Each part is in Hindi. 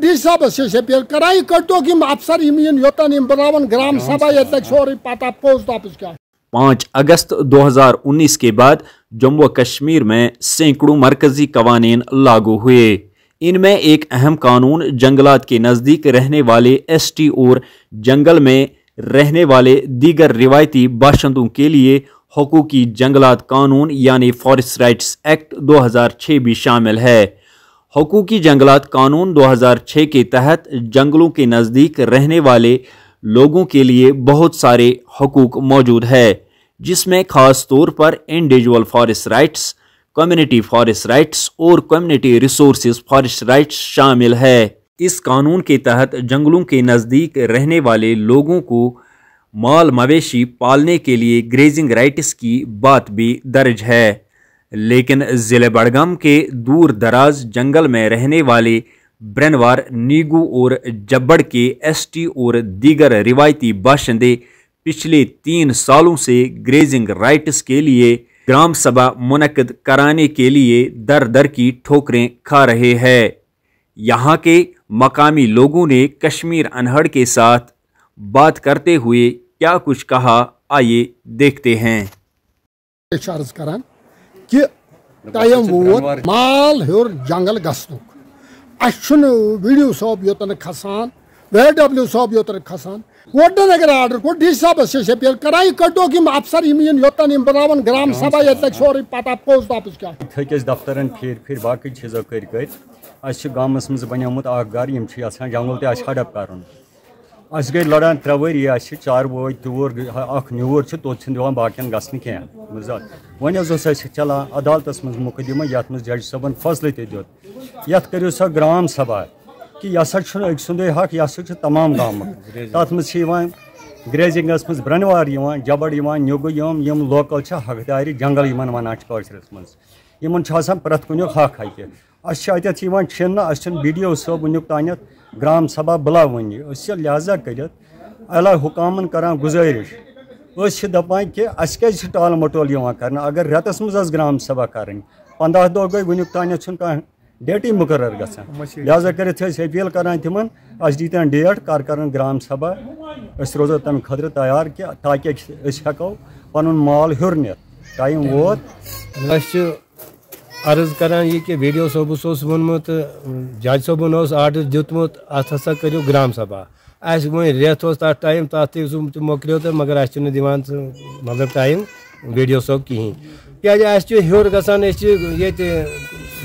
डी सभा सेसेपेल कटो कि अफसर योतन बुलावान ग्राम सभा ये सोरे पता पोस्ट ऑफिस क्या पाँच अगस्त 2019 के बाद जम्मू कश्मीर में सैकड़ों मरकजी कवानीन लागू हुए इनमें एक अहम कानून जंगलात के नज़दीक रहने वाले एस टी और जंगल में रहने वाले दीगर रिवायती बाशंदों के लिए हकूकी जंगलात कानून यानी फॉरेस्ट राइट्स एक्ट 2006 भी शामिल है हकूकी जंगलात कानून 2006 के तहत जंगलों के नज़दीक रहने वाले लोगों के लिए बहुत सारे हकूक मौजूद है जिसमें ख़ास तौर पर individual forest rights community forest rights और कम्युनिटी रिसोर्स फॉरेस्ट राइट्स शामिल है इस कानून के तहत जंगलों के नज़दीक रहने वाले लोगों को माल मवेशी पालने के लिए ग्रेजिंग राइट्स की बात भी दर्ज है लेकिन ज़िले बड़गाम के दूर दराज जंगल में रहने वाले ब्रनवार नीगू और जब्बड़ के एसटी और दीगर रिवायती बाशिंदे पिछले तीन सालों से ग्रेजिंग राइट्स के लिए ग्राम सभा मुनद कराने के लिए दर दर की ठोकरें खा रहे हैं यहाँ के मकामी लोगों ने कश्मीर अनहड़ के साथ बात करते हुए क्या कुछ कहा आइए देखते हैं कि टाइम वो माल हर जंगल गसनुक असन वीडियो साहब योतन खसान वे डब्ल्यू साहब योतन खसान वोटन अगर आर्डर को डी साहब से अपील करा यह कटो कि अफसर इन योतन बना ग्राम सभा ये तक पता पोस्ट ऑफिस क्या थक दफ्तर फिर फिर बाकी चीजों कर कर गामस मज बनिमुत अख घर यम यहाँ जंगल तड़प कर Azgay laran travay riyaşı çar boy tuvur ak nüvur çı toçın divan bakiyan gasni kiyan. Mızat. Wan yazo sa çala adalatas mız mukadime yatmız judge saban faslı te diyor. Yat kariyo sa gram sabha ki yasa çın öksünde hak yasa çı tamam gamık. Tatmız şey var گریزنگس مز برنوار یوان جبر یوان یوگو یوم یم لوکل چھ حقداری جنگل یمن ونان چھ کٲشرس مز یمن چھ آسان پرٛٮ۪تھ کُنیُک حق اتہِ اسہِ چھِ اتٮ۪تھ یِوان چھِنہٕ أسۍ چھِنہٕ بی ڈی او صٲب وٕنیُک تانٮ۪تھ ग्राम सभा बुलावानी लिहाजा कर हुकाम हुकामन गुजारिश दपान कि अस क्या टाल मटोल कर अगर रेतस मज ग्राम सभा कर पंदा दह गई वन तान कह ही मुकर लिहाजा कर अपील करान तिम दीतन डेट कर कर ग्राम सभा रोज तम खुद तैयार कि ताकि हको पुन माल हर नाइम वो अर्ज करा ये कि वीडियो صوبس वोनमुत जज صوبन आर्डर दुतमुत अत हसा करू ग्राम सभा अस रेत तथ टाइम तथ मोकरो तो मगर अस दिवान मतलब टाइम वीडियो صوب कहें क्या अस हर गसान ये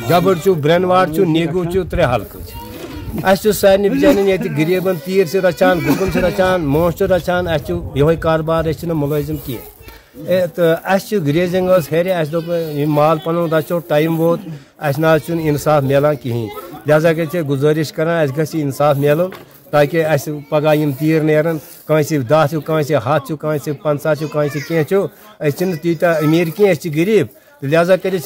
जबर ब्रेनवाड नीगू त्रे हल्क अस सारे बिचार ये गरीबन तीर रचान गुगन रचान मोह रचान अस ये कारोबार अस मुलाजिम कह तो ग्रेजिंग हेरे दोप माल पन दचो टाइम वो अस ना इंसाफ मिलान कहें लिहाजा कर गुजारिश करान अस इंसाफ मिलन ताकि अस पगह यम तीर नेरन कंसे दह चु कंसे हथ चु कंसे पंचा चु कंसे कह चु अस तीता अमीर कह अस गरीब लिहाजा कर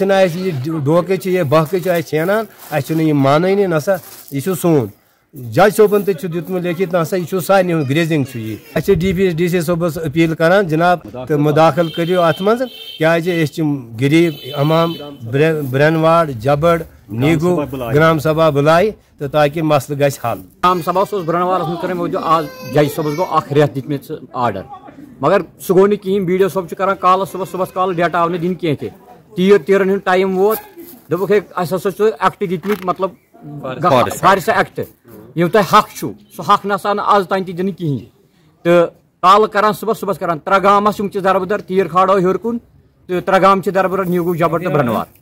डोके बहक अस हेनान अस मानानी नसा यह सोन जज सोबन तुम लिखित ना यह सानी हूँ ग्रेजिंग यह डी पी डी सी सोबस अपील कर जनाब तो मुदाखल करो अत मज क्या गरीब अमाम ब्रनवाड जबड़ नीगू ग्राम सभा बुलाए तो ताकि मसल ग हल ग्राम सभा ब्रनवाल आज जज सोबस गो रेत दित आर्डर मगर सह गो कहें बी डी सोब कल सुबह सुबह कल डेट आव नी कह तीर तीर टाइम वो दोपक हे अस एक्ट दिखम मतलब फारसा एक्ट यु तह हक सह हक नसा आज तान तह कहें तो कल करान सुबह सुबह करान त्रगामस यम दरबदर तीर खाड़ो हर कुन तो त्रगाम दरबदर नीगू जबर तो ब्रनवार